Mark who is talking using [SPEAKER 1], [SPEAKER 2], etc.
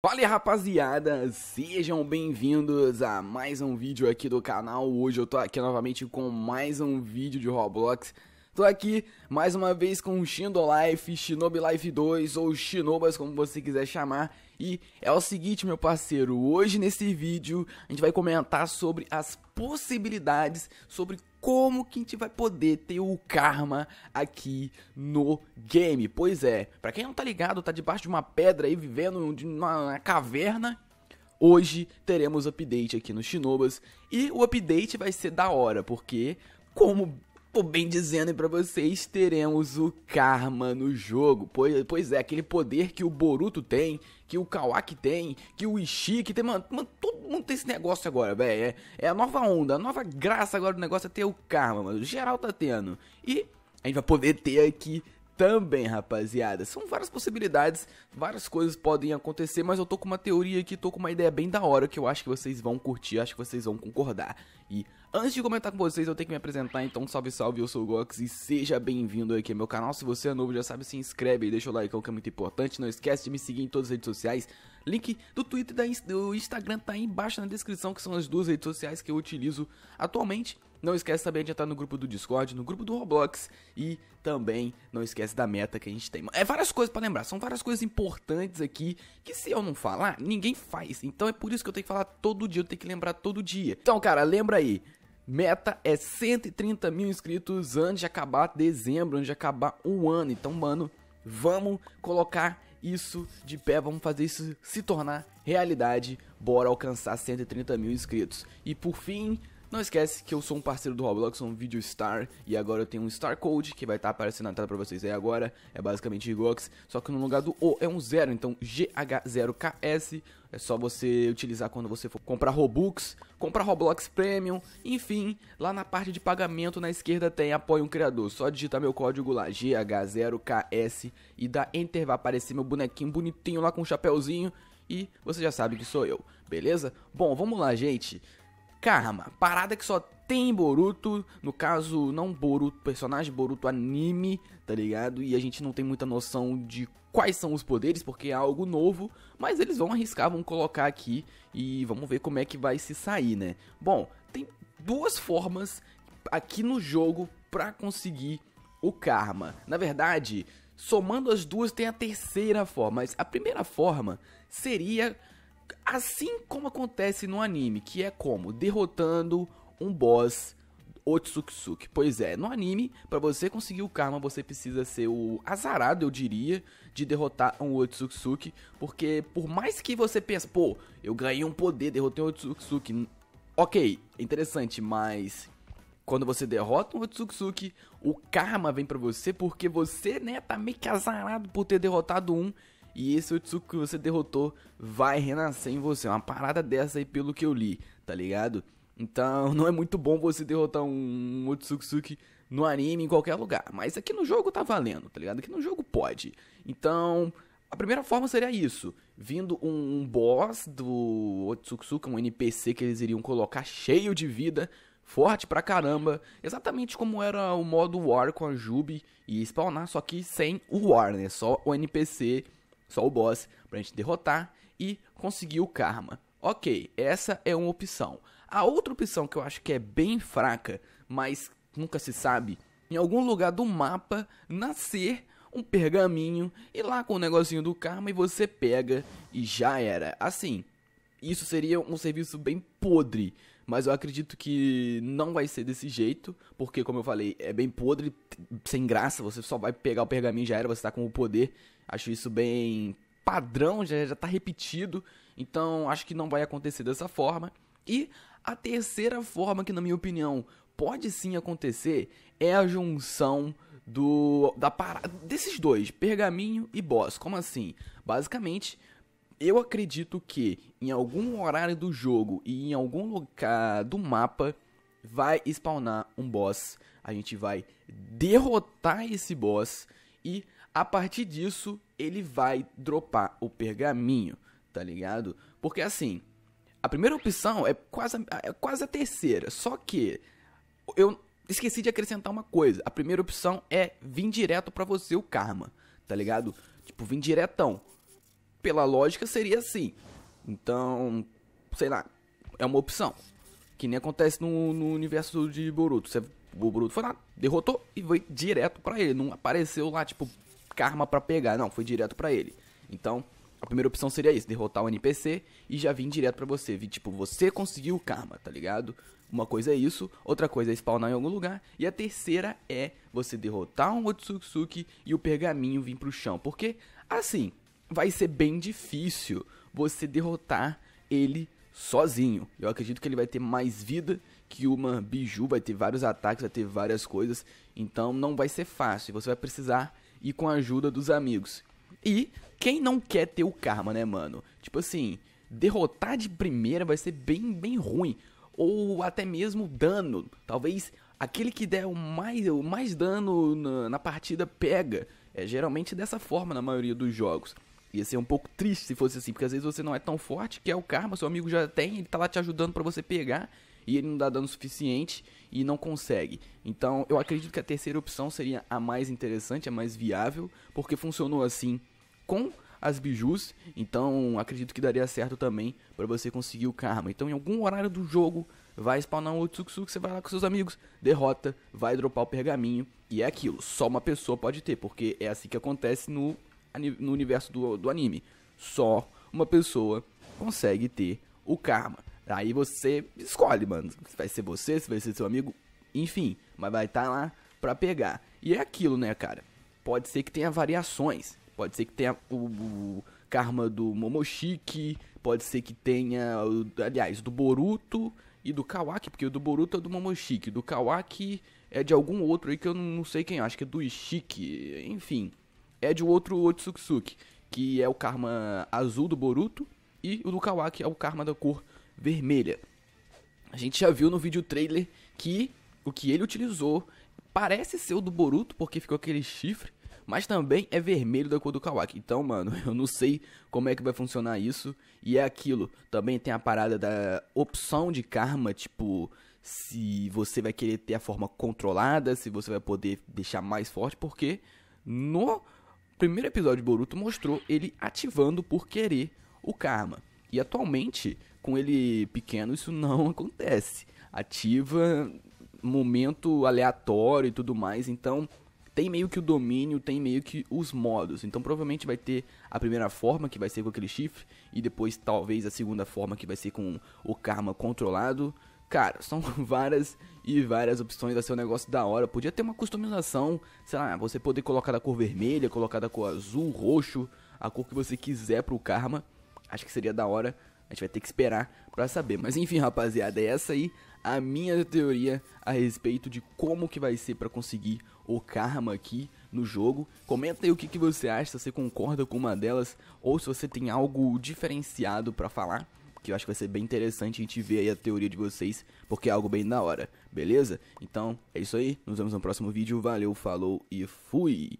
[SPEAKER 1] Fala rapaziada, sejam bem-vindos a mais um vídeo aqui do canal. Hoje eu tô aqui novamente com mais um vídeo de Roblox. Tô aqui mais uma vez com Shindo Life, Shinobi Life 2 ou Shinobas, como você quiser chamar. E é o seguinte, meu parceiro, hoje nesse vídeo a gente vai comentar sobre as possibilidades, sobre como que a gente vai poder ter o karma aqui no game? Pois é, para quem não tá ligado, tá debaixo de uma pedra aí vivendo numa caverna. Hoje teremos update aqui no Shinobas e o update vai ser da hora, porque como tô bem dizendo para vocês, teremos o karma no jogo. Pois, pois é, aquele poder que o Boruto tem, que o Kawaki tem, que o Ishiki tem, mano, mano mundo tem esse negócio agora, velho. É, é, a nova onda, a nova graça agora do negócio é ter o karma, mano. Geral tá tendo. E a gente vai poder ter aqui também, rapaziada. São várias possibilidades, várias coisas podem acontecer, mas eu tô com uma teoria aqui, tô com uma ideia bem da hora que eu acho que vocês vão curtir, acho que vocês vão concordar. E antes de comentar com vocês, eu tenho que me apresentar, então salve salve, eu sou o Gox e seja bem-vindo aqui ao meu canal. Se você é novo, já sabe, se inscreve e deixa o like, é que é muito importante. Não esquece de me seguir em todas as redes sociais, Link do Twitter e do Instagram tá aí embaixo na descrição, que são as duas redes sociais que eu utilizo atualmente. Não esquece também de entrar no grupo do Discord, no grupo do Roblox e também não esquece da meta que a gente tem. É várias coisas para lembrar, são várias coisas importantes aqui que se eu não falar, ninguém faz. Então é por isso que eu tenho que falar todo dia, eu tenho que lembrar todo dia. Então, cara, lembra aí. Meta é 130 mil inscritos antes de acabar dezembro, antes de acabar um ano. Então, mano, vamos colocar isso de pé, vamos fazer isso se tornar realidade. Bora alcançar 130 mil inscritos. E por fim, não esquece que eu sou um parceiro do Roblox, sou um Video Star, e agora eu tenho um Star Code que vai estar tá aparecendo na tela pra vocês aí é agora. É basicamente Igox, só que no lugar do O é um zero, então GH0KS é só você utilizar quando você for comprar Robux, comprar Roblox Premium, enfim, lá na parte de pagamento na esquerda tem apoio um criador. Só digitar meu código lá, GH0KS, e dar Enter, vai aparecer meu bonequinho bonitinho lá com um chapéuzinho e você já sabe que sou eu, beleza? Bom, vamos lá, gente. Karma, parada que só tem Boruto, no caso, não Boruto personagem, Boruto anime, tá ligado? E a gente não tem muita noção de quais são os poderes, porque é algo novo, mas eles vão arriscar, vão colocar aqui e vamos ver como é que vai se sair, né? Bom, tem duas formas aqui no jogo para conseguir o Karma. Na verdade, somando as duas tem a terceira forma, mas a primeira forma seria assim como acontece no anime, que é como derrotando um boss Otsutsuki. Pois é, no anime, para você conseguir o karma, você precisa ser o azarado, eu diria, de derrotar um Otsutsuki, porque por mais que você pense, pô, eu ganhei um poder, derrotei um Otsutsuki. OK, interessante, mas quando você derrota um Otsutsuki, o karma vem para você porque você, né, tá meio que azarado por ter derrotado um e esse Otsuki que você derrotou vai renascer em você. Uma parada dessa aí, pelo que eu li, tá ligado? Então não é muito bom você derrotar um Otsutsuki no anime, em qualquer lugar. Mas aqui no jogo tá valendo, tá ligado? Aqui no jogo pode. Então, a primeira forma seria isso: vindo um, um boss do Otsutsuka, um NPC que eles iriam colocar cheio de vida, forte pra caramba, exatamente como era o modo War com a Jubi, e spawnar só que sem o War, né? Só o NPC só o boss, pra gente derrotar e conseguir o karma. Ok, essa é uma opção. A outra opção que eu acho que é bem fraca, mas nunca se sabe, em algum lugar do mapa nascer um pergaminho e lá com o negocinho do karma e você pega e já era. Assim, isso seria um serviço bem podre mas eu acredito que não vai ser desse jeito, porque, como eu falei, é bem podre, sem graça, você só vai pegar o pergaminho já era, você tá com o poder. Acho isso bem padrão, já, já tá repetido, então acho que não vai acontecer dessa forma. E a terceira forma, que na minha opinião pode sim acontecer, é a junção do da parada desses dois, pergaminho e boss. Como assim? Basicamente, eu acredito que em algum horário do jogo e em algum lugar do mapa vai spawnar um boss. A gente vai derrotar esse boss e a partir disso ele vai dropar o pergaminho, tá ligado? Porque assim, a primeira opção é quase, é quase a terceira, só que eu esqueci de acrescentar uma coisa. A primeira opção é vir direto para você o karma, tá ligado? Tipo, vir diretão pela lógica, seria assim. Então, sei lá, é uma opção. Que nem acontece no, no universo de Boruto. Você, o Boruto foi lá, derrotou e foi direto para ele. Não apareceu lá, tipo, karma para pegar. Não, foi direto para ele. Então, a primeira opção seria isso, derrotar o NPC e já vir direto para você. Vir, tipo, você conseguiu o karma, tá ligado? Uma coisa é isso, outra coisa é spawnar em algum lugar. E a terceira é você derrotar um Otsutsuki e o pergaminho vir pro chão. Porque, assim, vai ser bem difícil você derrotar ele sozinho. Eu acredito que ele vai ter mais vida que uma Biju, vai ter vários ataques, vai ter várias coisas, então não vai ser fácil. Você vai precisar ir com a ajuda dos amigos. E quem não quer ter o karma, né, mano? Tipo assim, derrotar de primeira vai ser bem, bem ruim. Ou até mesmo dano. Talvez aquele que der o mais, o mais dano na, na partida pega. É geralmente dessa forma na maioria dos jogos. Ia ser um pouco triste se fosse assim, porque às vezes você não é tão forte, que é o karma, seu amigo já tem, ele tá lá te ajudando para você pegar, e ele não dá dano suficiente e não consegue. Então, eu acredito que a terceira opção seria a mais interessante, a mais viável, porque funcionou assim com as bijus, então acredito que daria certo também para você conseguir o karma. Então, em algum horário do jogo, vai spawnar um Suk você vai lá com seus amigos, derrota, vai dropar o pergaminho, e é aquilo, só uma pessoa pode ter, porque é assim que acontece no no universo do, do anime. Só uma pessoa consegue ter o karma. Aí você escolhe, mano. Se vai ser você, se vai ser seu amigo, enfim. Mas vai estar tá lá pra pegar. E é aquilo, né, cara? Pode ser que tenha variações. Pode ser que tenha o, o karma do Momoshiki. Pode ser que tenha, aliás, do Boruto e do Kawaki. Porque o do Boruto é do Momoshiki. Do Kawaki é de algum outro aí que eu não sei quem. É. Acho que é do Ishiki. Enfim é de outro Otsutsuki, que é o karma azul do Boruto, e o do Kawaki é o karma da cor vermelha. A gente já viu no vídeo trailer que o que ele utilizou parece ser o do Boruto, porque ficou aquele chifre, mas também é vermelho da cor do Kawaki. Então, mano, eu não sei como é que vai funcionar isso. E é aquilo. Também tem a parada da opção de karma, tipo, se você vai querer ter a forma controlada, se você vai poder deixar mais forte, porque no primeiro episódio de Boruto mostrou ele ativando por querer o karma. E atualmente, com ele pequeno, isso não acontece. Ativa momento aleatório e tudo mais, então tem meio que o domínio, tem meio que os modos. Então provavelmente vai ter a primeira forma que vai ser com aquele chifre e depois talvez a segunda forma que vai ser com o karma controlado Cara, são várias e várias opções, vai ser um negócio da hora. Podia ter uma customização, sei lá, você poder colocar da cor vermelha, colocar da cor azul, roxo, a cor que você quiser pro Karma. Acho que seria da hora. A gente vai ter que esperar para saber. Mas enfim, rapaziada, é essa aí a minha teoria a respeito de como que vai ser para conseguir o karma aqui no jogo. Comenta aí o que, que você acha, se você concorda com uma delas ou se você tem algo diferenciado para falar que eu acho que vai ser bem interessante a gente ver aí a teoria de vocês, porque é algo bem da hora, beleza? Então, é isso aí, nos vemos no próximo vídeo, valeu, falou e fui!